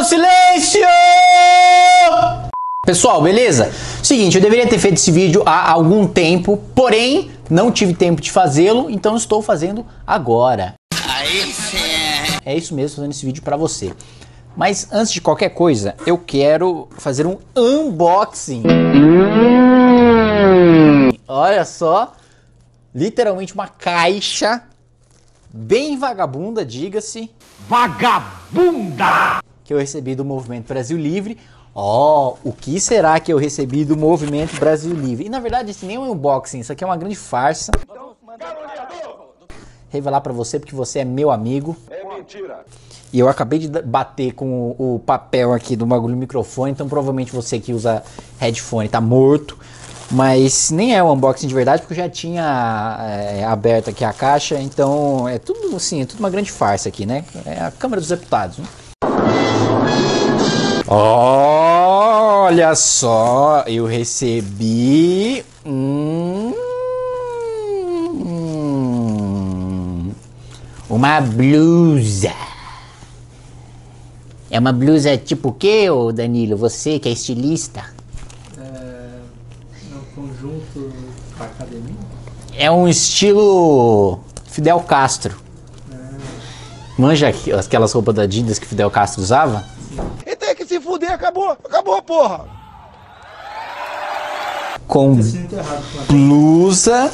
o silêncio! Pessoal, beleza? Seguinte, eu deveria ter feito esse vídeo há algum tempo, porém não tive tempo de fazê-lo, então estou fazendo agora. É isso mesmo, fazendo esse vídeo para você. Mas antes de qualquer coisa, eu quero fazer um unboxing. Olha só, literalmente uma caixa bem vagabunda, diga-se. Vagabunda! que eu recebi do Movimento Brasil Livre. Ó, oh, o que será que eu recebi do Movimento Brasil Livre? E na verdade, isso nem é um unboxing, isso aqui é uma grande farsa. Revelar para você porque você é meu amigo. É mentira. E eu acabei de bater com o, o papel aqui do bagulho do microfone, então provavelmente você que usa headphone tá morto. Mas nem é um unboxing de verdade, porque eu já tinha é, aberto aqui a caixa, então é tudo assim, é tudo uma grande farsa aqui, né? É a Câmara dos Deputados, né? Olha só, eu recebi hum, uma blusa. É uma blusa tipo o que, Danilo? Você que é estilista? É, é um conjunto pra academia? É um estilo Fidel Castro. É. Manja aquelas roupas da Adidas que Fidel Castro usava? Sim fuder, acabou. Acabou, porra. Com blusa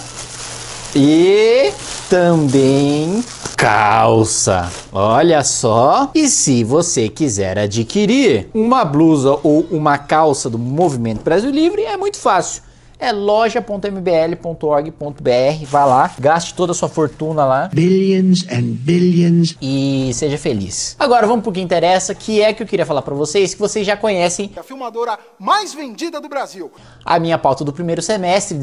e também calça. Olha só! E se você quiser adquirir uma blusa ou uma calça do Movimento Brasil Livre, é muito fácil é loja.mbl.org.br. Vá lá, gaste toda a sua fortuna lá. Billions and billions. E seja feliz. Agora vamos pro que interessa, que é que eu queria falar para vocês, que vocês já conhecem. A filmadora mais vendida do Brasil. A minha pauta do primeiro semestre,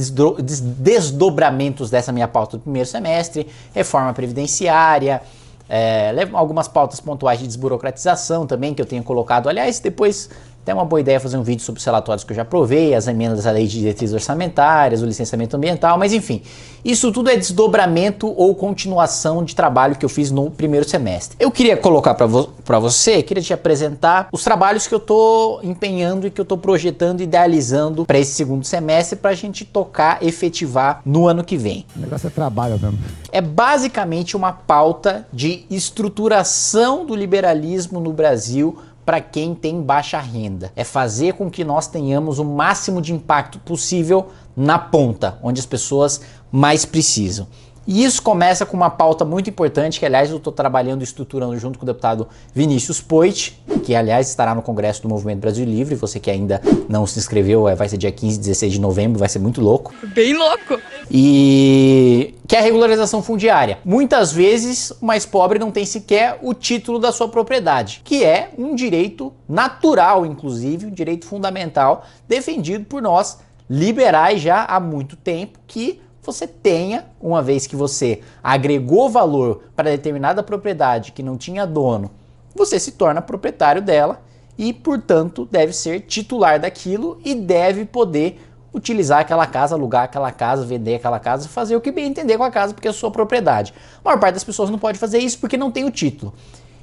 desdobramentos dessa minha pauta do primeiro semestre, reforma previdenciária. É, algumas pautas pontuais de desburocratização também que eu tenho colocado. Aliás, depois até uma boa ideia fazer um vídeo sobre os relatórios que eu já provei, as emendas à lei de diretrizes orçamentárias, o licenciamento ambiental, mas enfim. Isso tudo é desdobramento ou continuação de trabalho que eu fiz no primeiro semestre. Eu queria colocar para vo você, queria te apresentar os trabalhos que eu estou empenhando e que eu estou projetando e idealizando para esse segundo semestre para a gente tocar, efetivar no ano que vem. O negócio é trabalho mesmo. É basicamente uma pauta de estruturação do liberalismo no Brasil para quem tem baixa renda. É fazer com que nós tenhamos o máximo de impacto possível na ponta, onde as pessoas mais precisam. E isso começa com uma pauta muito importante, que aliás eu estou trabalhando e estruturando junto com o deputado Vinícius Poit, que aliás estará no Congresso do Movimento Brasil Livre. Você que ainda não se inscreveu, é, vai ser dia 15, 16 de novembro, vai ser muito louco. Bem louco! E que é a regularização fundiária. Muitas vezes o mais pobre não tem sequer o título da sua propriedade, que é um direito natural, inclusive, um direito fundamental defendido por nós liberais já há muito tempo que você tenha, uma vez que você agregou valor para determinada propriedade que não tinha dono, você se torna proprietário dela e, portanto, deve ser titular daquilo e deve poder utilizar aquela casa, alugar aquela casa, vender aquela casa, fazer o que bem entender com a casa, porque é sua propriedade. A maior parte das pessoas não pode fazer isso porque não tem o título.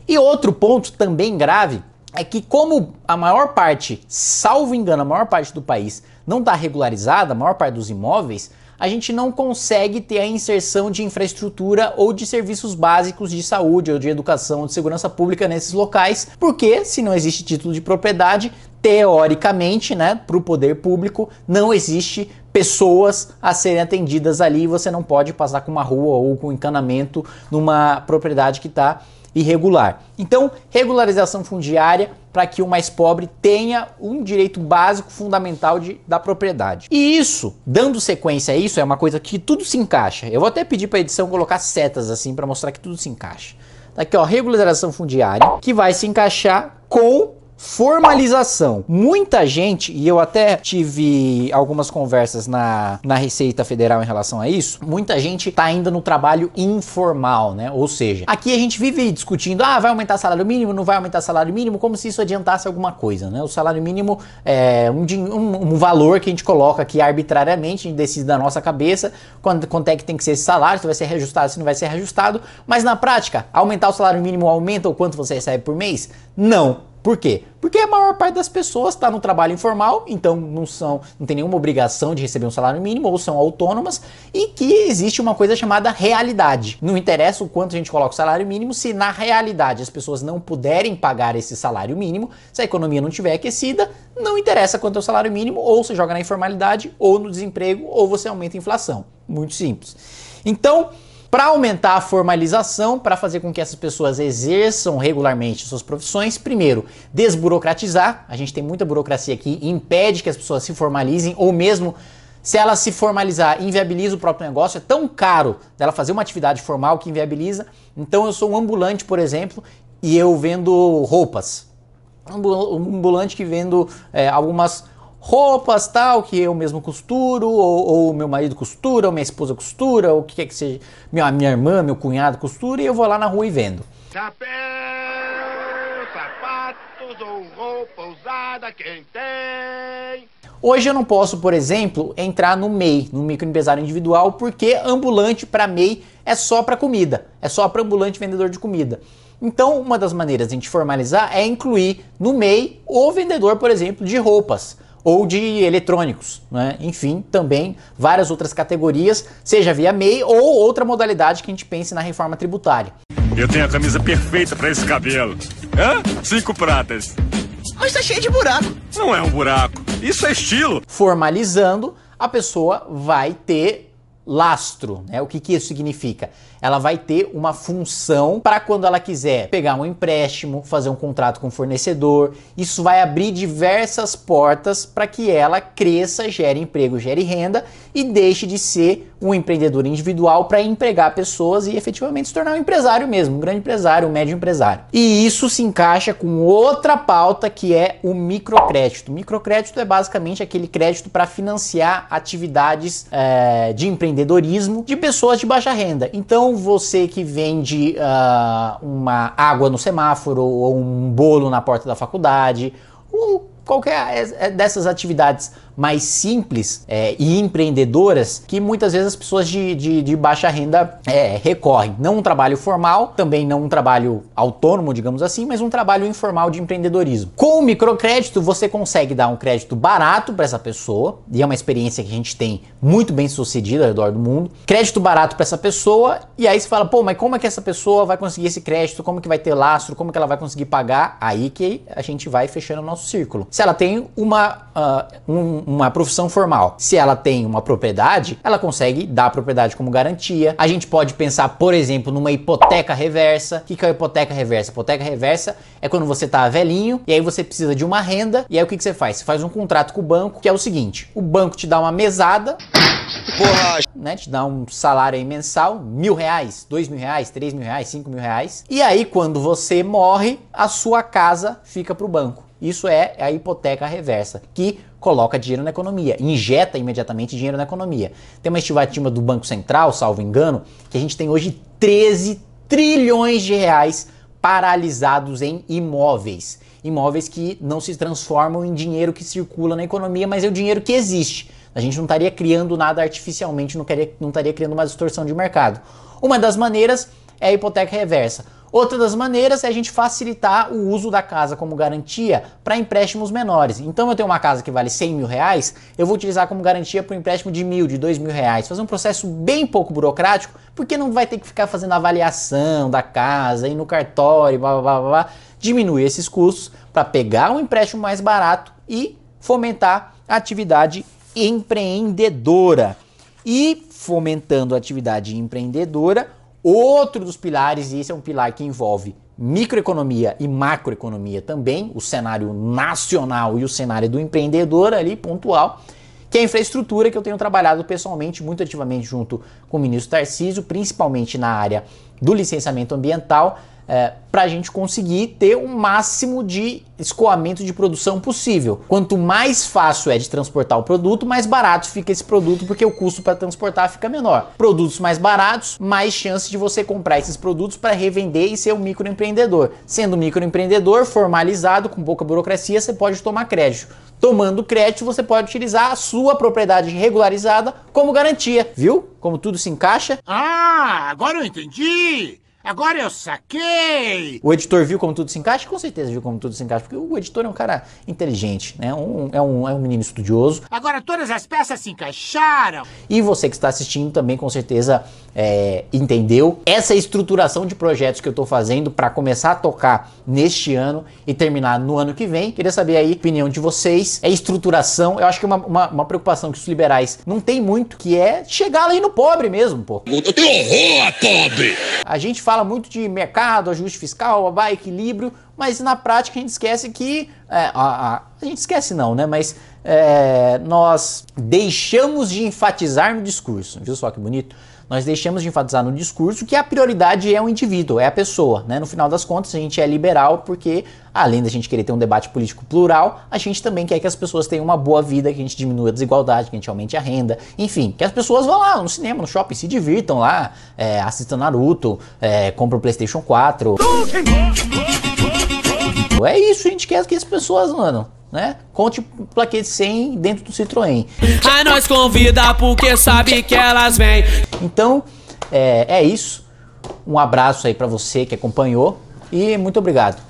E outro ponto também grave é que como a maior parte, salvo engano, a maior parte do país não está regularizada, a maior parte dos imóveis, a gente não consegue ter a inserção de infraestrutura ou de serviços básicos de saúde ou de educação ou de segurança pública nesses locais, porque se não existe título de propriedade, teoricamente, né, para o poder público, não existe pessoas a serem atendidas ali. Você não pode passar com uma rua ou com encanamento numa propriedade que está irregular. Então, regularização fundiária para que o mais pobre tenha um direito básico fundamental de, da propriedade. E isso, dando sequência a isso, é uma coisa que tudo se encaixa. Eu vou até pedir para a edição colocar setas assim para mostrar que tudo se encaixa. Tá aqui, ó, regularização fundiária, que vai se encaixar com Formalização. Muita gente, e eu até tive algumas conversas na, na Receita Federal em relação a isso, muita gente tá ainda no trabalho informal, né? Ou seja, aqui a gente vive discutindo, ah, vai aumentar salário mínimo, não vai aumentar salário mínimo, como se isso adiantasse alguma coisa, né? O salário mínimo é um, um, um valor que a gente coloca aqui arbitrariamente, a gente decide da nossa cabeça quando, quanto é que tem que ser esse salário, se vai ser reajustado, se não vai ser reajustado, mas na prática, aumentar o salário mínimo aumenta o quanto você recebe por mês? Não. Por quê? Porque a maior parte das pessoas está no trabalho informal, então não são, não tem nenhuma obrigação de receber um salário mínimo ou são autônomas e que existe uma coisa chamada realidade. Não interessa o quanto a gente coloca o salário mínimo, se na realidade as pessoas não puderem pagar esse salário mínimo, se a economia não tiver aquecida, não interessa quanto é o salário mínimo, ou você joga na informalidade, ou no desemprego, ou você aumenta a inflação. Muito simples. Então, para aumentar a formalização, para fazer com que essas pessoas exerçam regularmente suas profissões, primeiro, desburocratizar. A gente tem muita burocracia aqui impede que as pessoas se formalizem ou mesmo se ela se formalizar, inviabiliza o próprio negócio, é tão caro dela fazer uma atividade formal que inviabiliza. Então eu sou um ambulante, por exemplo, e eu vendo roupas. Um ambulante que vendo é, algumas roupas tal, que eu mesmo costuro, ou, ou meu marido costura, ou minha esposa costura, ou o que quer que seja, minha, minha irmã, meu cunhado costura, e eu vou lá na rua e vendo. Chapéu, sapatos ou roupa usada, quem tem. Hoje eu não posso, por exemplo, entrar no MEI, no microempresário individual, porque ambulante para MEI é só para comida, é só para ambulante vendedor de comida. Então, uma das maneiras de a gente formalizar é incluir no MEI o vendedor, por exemplo, de roupas ou de eletrônicos, né? enfim, também várias outras categorias, seja via MEI ou outra modalidade que a gente pense na reforma tributária. Eu tenho a camisa perfeita para esse cabelo. Hã? Cinco pratas. Mas tá cheio de buraco. Não é um buraco. Isso é estilo. Formalizando, a pessoa vai ter lastro. Né? O que, que isso significa? ela vai ter uma função para quando ela quiser pegar um empréstimo, fazer um contrato com o fornecedor. Isso vai abrir diversas portas para que ela cresça, gere emprego, gere renda e deixe de ser um empreendedor individual para empregar pessoas e efetivamente se tornar um empresário mesmo, um grande empresário, um médio empresário. E isso se encaixa com outra pauta que é o microcrédito. O microcrédito é basicamente aquele crédito para financiar atividades é, de empreendedorismo de pessoas de baixa renda. Então, então você que vende uh, uma água no semáforo ou um bolo na porta da faculdade, ou qualquer é, é dessas atividades mais simples é, e empreendedoras que muitas vezes as pessoas de, de, de baixa renda é, recorrem. Não um trabalho formal, também não um trabalho autônomo, digamos assim, mas um trabalho informal de empreendedorismo. Com o microcrédito, você consegue dar um crédito barato para essa pessoa, e é uma experiência que a gente tem muito bem sucedida ao redor do mundo. Crédito barato para essa pessoa, e aí você fala, pô, mas como é que essa pessoa vai conseguir esse crédito? Como que vai ter lastro? Como que ela vai conseguir pagar? Aí que a gente vai fechando o nosso círculo se ela tem uma, uh, um, uma profissão formal. Se ela tem uma propriedade, ela consegue dar a propriedade como garantia. A gente pode pensar, por exemplo, numa hipoteca reversa. O que, é a hipoteca reversa? hipoteca reversa é quando você está velhinho e aí você precisa de uma renda. E aí o que, que você faz? Você faz um contrato com o banco, que é o seguinte: o banco te dá uma mesada. Porra. Né, te dá um salário aí mensal, mil reais, dois mil reais, três mil reais, cinco mil reais. E aí, quando você morre, a sua casa fica pro banco. Isso é, é a hipoteca reversa, que coloca dinheiro na economia, injeta imediatamente dinheiro na economia. Tem uma estimativa do Banco Central, salvo engano, que a gente tem hoje 13 trilhões de reais paralisados em imóveis. Imóveis que não se transformam em dinheiro que circula na economia, mas é o dinheiro que existe. A gente não estaria criando nada artificialmente, não estaria, não estaria criando uma distorção de mercado. Uma das maneiras é a hipoteca reversa. Outra das maneiras é a gente facilitar o uso da casa como garantia para empréstimos menores. Então eu tenho uma casa que vale 100 mil reais, eu vou utilizar como garantia para um empréstimo de mil, de dois mil reais. Fazer um processo bem pouco burocrático, porque não vai ter que ficar fazendo avaliação da casa, ir no cartório, blá blá blá blá. Diminuir esses custos para pegar um empréstimo mais barato e fomentar a atividade empreendedora. E fomentando a atividade empreendedora, Outro dos pilares, e esse é um pilar que envolve microeconomia e macroeconomia também, o cenário nacional e o cenário do empreendedor ali, pontual, que é a infraestrutura que eu tenho trabalhado pessoalmente, muito ativamente junto com o ministro Tarcísio, principalmente na área do licenciamento ambiental, é, para a gente conseguir ter o um máximo de escoamento de produção possível. Quanto mais fácil é de transportar o produto, mais barato fica esse produto, porque o custo para transportar fica menor. Produtos mais baratos, mais chance de você comprar esses produtos para revender e ser um microempreendedor. Sendo um microempreendedor formalizado, com pouca burocracia, você pode tomar crédito. Tomando crédito, você pode utilizar a sua propriedade regularizada como garantia, viu? Como tudo se encaixa. Ah, agora eu entendi! Agora eu saquei! O editor viu como tudo se encaixa? Com certeza viu como tudo se encaixa, porque o editor é um cara inteligente, né? Um, é, um, é um menino estudioso. Agora todas as peças se encaixaram! E você que está assistindo também, com certeza, é, entendeu essa estruturação de projetos que eu estou fazendo para começar a tocar neste ano e terminar no ano que vem. Queria saber aí a opinião de vocês. É estruturação, eu acho que é uma, uma, uma preocupação que os liberais não tem muito, que é chegar ali no pobre mesmo, pô. Eu tenho horror a pobre! A gente fala muito de mercado, ajuste fiscal, babá, equilíbrio, mas na prática a gente esquece que. É, a, a, a, gente esquece não, né? Mas é, nós deixamos de enfatizar no discurso. Viu só que bonito? Nós deixamos de enfatizar no discurso que a prioridade é o indivíduo, é a pessoa. Né? No final das contas, a gente é liberal porque, além da gente querer ter um debate político plural, a gente também quer que as pessoas tenham uma boa vida, que a gente diminua a desigualdade, que a gente aumente a renda, enfim, que as pessoas vão lá no cinema, no shopping, se divirtam lá, é, assistam Naruto, é, compram o PlayStation 4. É isso, a gente quer que as pessoas, mano, né? Conte plaquete 100 dentro do Citroën. A nós convida porque sabe que elas vêm. Então, é, é isso. Um abraço aí para você que acompanhou e muito obrigado.